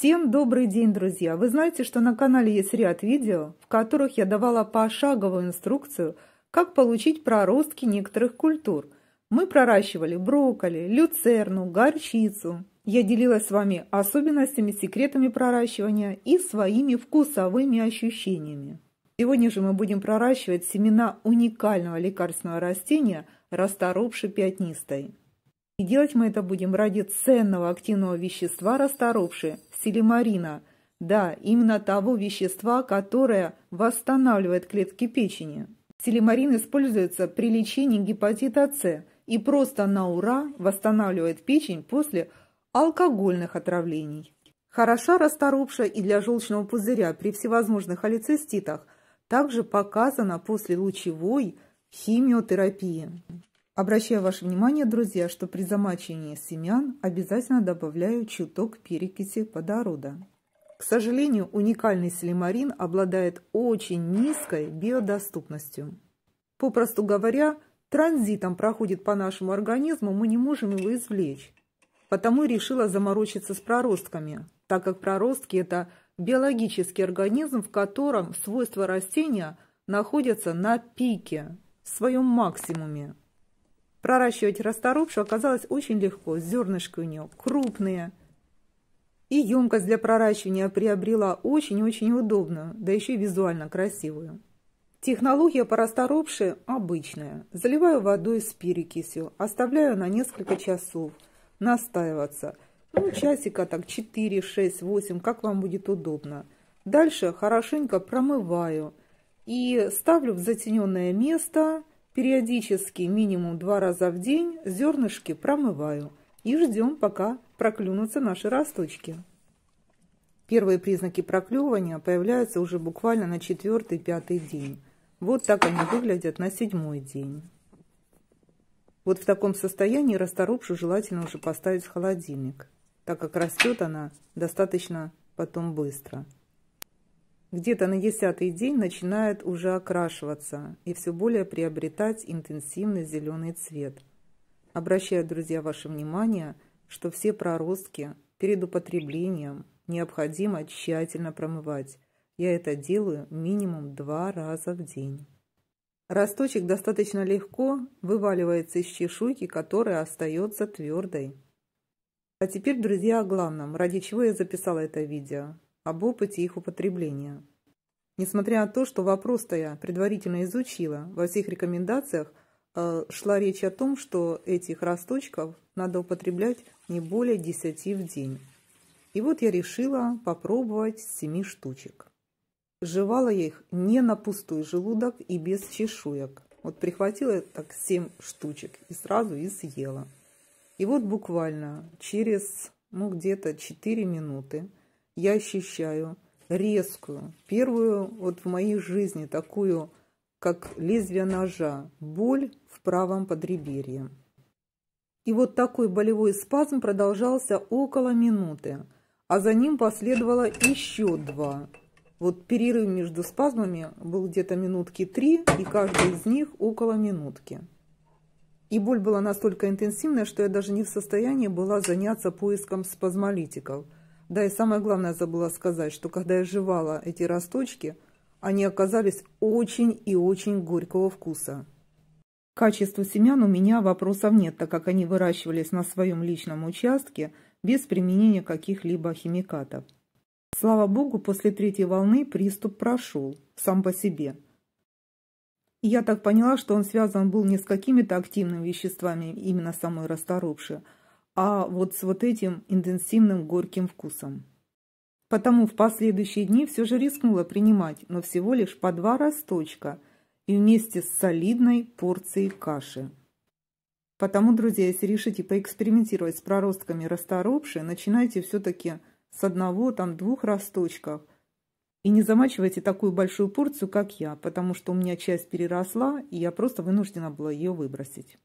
Всем добрый день, друзья! Вы знаете, что на канале есть ряд видео, в которых я давала пошаговую инструкцию, как получить проростки некоторых культур. Мы проращивали брокколи, люцерну, горчицу. Я делилась с вами особенностями, секретами проращивания и своими вкусовыми ощущениями. Сегодня же мы будем проращивать семена уникального лекарственного растения расторопши пятнистой. И делать мы это будем ради ценного активного вещества расторопши, селимарина. Да, именно того вещества, которое восстанавливает клетки печени. Селимарин используется при лечении гепатита С и просто на ура восстанавливает печень после алкогольных отравлений. Хороша расторопша и для желчного пузыря при всевозможных холециститах, также показана после лучевой химиотерапии. Обращаю ваше внимание, друзья, что при замачивании семян обязательно добавляю чуток перекиси водорода. К сожалению, уникальный сельмарин обладает очень низкой биодоступностью. Попросту говоря, транзитом проходит по нашему организму, мы не можем его извлечь. Потому решила заморочиться с проростками, так как проростки – это биологический организм, в котором свойства растения находятся на пике, в своем максимуме. Проращивать расторопшу оказалось очень легко, зернышки у нее крупные. И емкость для проращивания приобрела очень-очень удобную, да еще и визуально красивую. Технология по расторопше обычная. Заливаю водой с перекисью, оставляю на несколько часов настаиваться. Ну, часика так 4, 6, 8, как вам будет удобно. Дальше хорошенько промываю и ставлю в затененное место Периодически, минимум два раза в день, зернышки промываю и ждем, пока проклюнутся наши росточки. Первые признаки проклевывания появляются уже буквально на четвертый-пятый день. Вот так они выглядят на седьмой день. Вот в таком состоянии расторопшу желательно уже поставить в холодильник, так как растет она достаточно потом быстро где-то на десятый день начинает уже окрашиваться и все более приобретать интенсивный зеленый цвет. Обращаю, друзья, ваше внимание, что все проростки перед употреблением необходимо тщательно промывать. Я это делаю минимум два раза в день. Росточек достаточно легко вываливается из чешуйки, которая остается твердой. А теперь, друзья, о главном, ради чего я записала это видео об опыте их употребления. Несмотря на то, что вопрос-то я предварительно изучила, во всех рекомендациях э, шла речь о том, что этих росточков надо употреблять не более 10 в день. И вот я решила попробовать 7 штучек. Жевала я их не на пустой желудок и без чешуек. Вот прихватила так 7 штучек и сразу и съела. И вот буквально через, ну, где-то 4 минуты я ощущаю резкую, первую вот в моей жизни такую, как лезвие ножа, боль в правом подреберье. И вот такой болевой спазм продолжался около минуты, а за ним последовало еще два. Вот перерыв между спазмами был где-то минутки три, и каждый из них около минутки. И боль была настолько интенсивная, что я даже не в состоянии была заняться поиском спазмолитиков – да и самое главное забыла сказать, что когда я жевала эти росточки, они оказались очень и очень горького вкуса. Качество семян у меня вопросов нет, так как они выращивались на своем личном участке без применения каких-либо химикатов. Слава богу, после третьей волны приступ прошел сам по себе. И я так поняла, что он связан был не с какими-то активными веществами именно самой расторопши, а вот с вот этим интенсивным горьким вкусом. Потому в последующие дни все же рискнула принимать, но всего лишь по два росточка и вместе с солидной порцией каши. Потому, друзья, если решите поэкспериментировать с проростками расторопши, начинайте все-таки с одного, там, двух росточков. И не замачивайте такую большую порцию, как я, потому что у меня часть переросла, и я просто вынуждена была ее выбросить.